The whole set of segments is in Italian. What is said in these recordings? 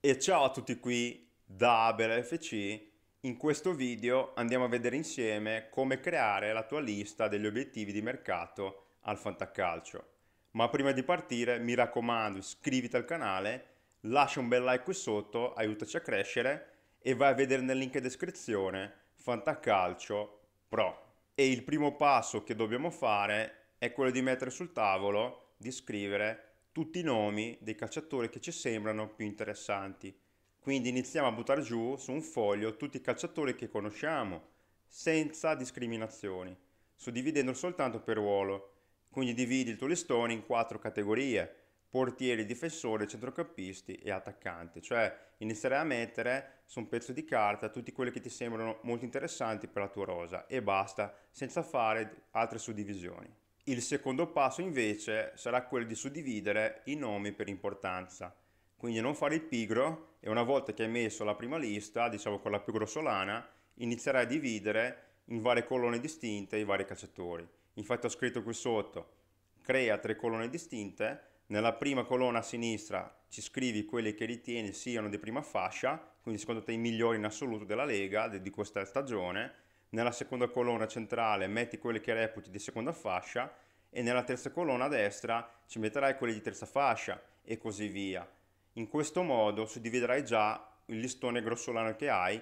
E ciao a tutti qui da AberFC. In questo video andiamo a vedere insieme come creare la tua lista degli obiettivi di mercato al Fantacalcio. Ma prima di partire mi raccomando iscriviti al canale, lascia un bel like qui sotto, aiutaci a crescere e vai a vedere nel link in descrizione Fantacalcio Pro. E il primo passo che dobbiamo fare è quello di mettere sul tavolo, di scrivere tutti i nomi dei calciatori che ci sembrano più interessanti. Quindi iniziamo a buttare giù su un foglio tutti i calciatori che conosciamo, senza discriminazioni, suddividendo soltanto per ruolo. Quindi dividi il tuo listone in quattro categorie, portieri, difensori, centrocampisti e attaccanti. Cioè inizierai a mettere su un pezzo di carta tutti quelli che ti sembrano molto interessanti per la tua rosa e basta, senza fare altre suddivisioni. Il secondo passo invece sarà quello di suddividere i nomi per importanza, quindi non fare il pigro e una volta che hai messo la prima lista, diciamo quella più grossolana, inizierai a dividere in varie colonne distinte i vari calciatori. Infatti ho scritto qui sotto, crea tre colonne distinte, nella prima colonna a sinistra ci scrivi quelli che ritieni siano di prima fascia, quindi secondo te i migliori in assoluto della Lega, di questa stagione, nella seconda colonna centrale metti quelli che reputi di seconda fascia e nella terza colonna a destra ci metterai quelli di terza fascia e così via. In questo modo suddividerai già il listone grossolano che hai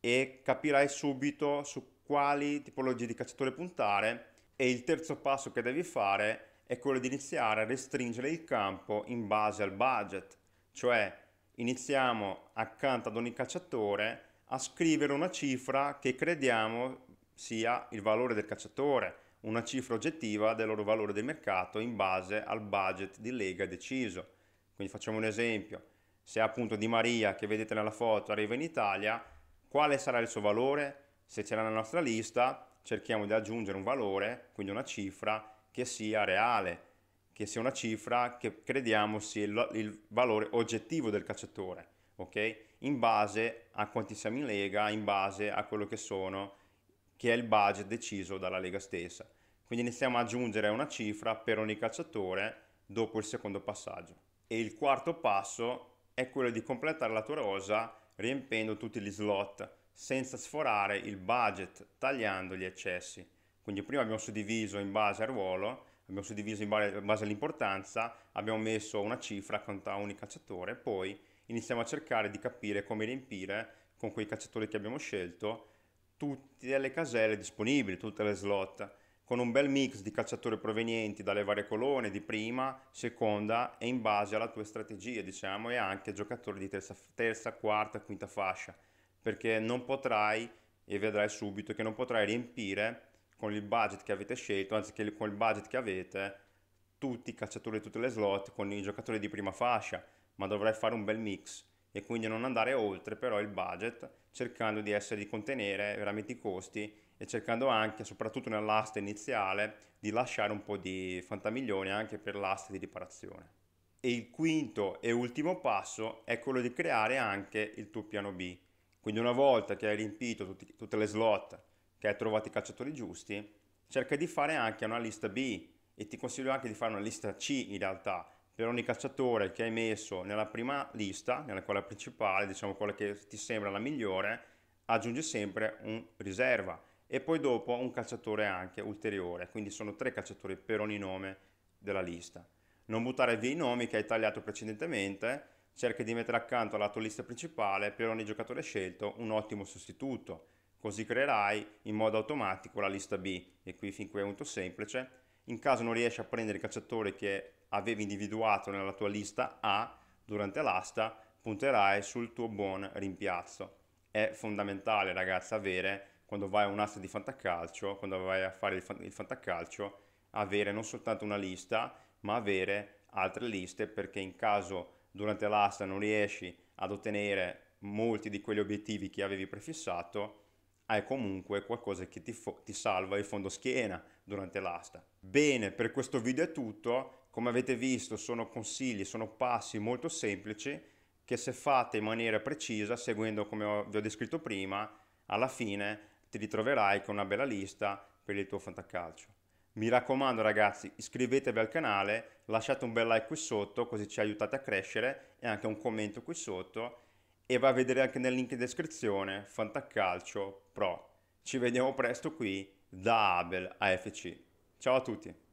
e capirai subito su quali tipologie di cacciatore puntare e il terzo passo che devi fare è quello di iniziare a restringere il campo in base al budget, cioè iniziamo accanto ad ogni cacciatore a scrivere una cifra che crediamo sia il valore del cacciatore, una cifra oggettiva del loro valore del mercato in base al budget di lega deciso. Quindi facciamo un esempio, se appunto Di Maria che vedete nella foto arriva in Italia, quale sarà il suo valore? Se c'è nella nostra lista cerchiamo di aggiungere un valore, quindi una cifra che sia reale, che sia una cifra che crediamo sia il, il valore oggettivo del cacciatore ok? In base a quanti siamo in lega, in base a quello che sono, che è il budget deciso dalla lega stessa. Quindi iniziamo ad aggiungere una cifra per ogni calciatore dopo il secondo passaggio. E il quarto passo è quello di completare la tua rosa riempendo tutti gli slot senza sforare il budget tagliando gli eccessi. Quindi prima abbiamo suddiviso in base al ruolo, abbiamo suddiviso in base all'importanza, abbiamo messo una cifra a ogni calciatore, poi iniziamo a cercare di capire come riempire con quei cacciatori che abbiamo scelto tutte le caselle disponibili, tutte le slot, con un bel mix di cacciatori provenienti dalle varie colonne di prima, seconda e in base alla tua strategia, diciamo, e anche giocatori di terza, terza quarta, quinta fascia, perché non potrai, e vedrai subito, che non potrai riempire con il budget che avete scelto, anziché con il budget che avete, tutti i cacciatori di tutte le slot con i giocatori di prima fascia ma dovrai fare un bel mix e quindi non andare oltre però il budget cercando di, essere, di contenere veramente i costi e cercando anche, soprattutto nell'asta iniziale, di lasciare un po' di fantamiglioni anche per l'asta di riparazione. E il quinto e ultimo passo è quello di creare anche il tuo piano B. Quindi una volta che hai riempito tutti, tutte le slot, che hai trovato i calciatori giusti, cerca di fare anche una lista B e ti consiglio anche di fare una lista C in realtà, per ogni cacciatore che hai messo nella prima lista, nella quella principale, diciamo quella che ti sembra la migliore, aggiungi sempre un riserva e poi dopo un cacciatore anche ulteriore, quindi sono tre cacciatori per ogni nome della lista. Non buttare via i nomi che hai tagliato precedentemente, cerca di mettere accanto alla tua lista principale per ogni giocatore scelto un ottimo sostituto, così creerai in modo automatico la lista B e qui fin qui è molto semplice. In caso non riesci a prendere il calciatore che avevi individuato nella tua lista A durante l'asta punterai sul tuo buon rimpiazzo. È fondamentale ragazzi avere quando vai a un'asta di fantacalcio, quando vai a fare il fantacalcio, avere non soltanto una lista ma avere altre liste perché in caso durante l'asta non riesci ad ottenere molti di quegli obiettivi che avevi prefissato, hai comunque qualcosa che ti, fo- ti salva il fondo schiena durante l'asta. Bene, per questo video è tutto, come avete visto sono consigli, sono passi molto semplici che se fate in maniera precisa, seguendo come ho, vi ho descritto prima, alla fine ti ritroverai con una bella lista per il tuo fantacalcio. Mi raccomando ragazzi, iscrivetevi al canale, lasciate un bel like qui sotto così ci aiutate a crescere e anche un commento qui sotto e va a vedere anche nel link in descrizione Fantacalcio Pro. Ci vediamo presto qui da Abel AFC. Ciao a tutti!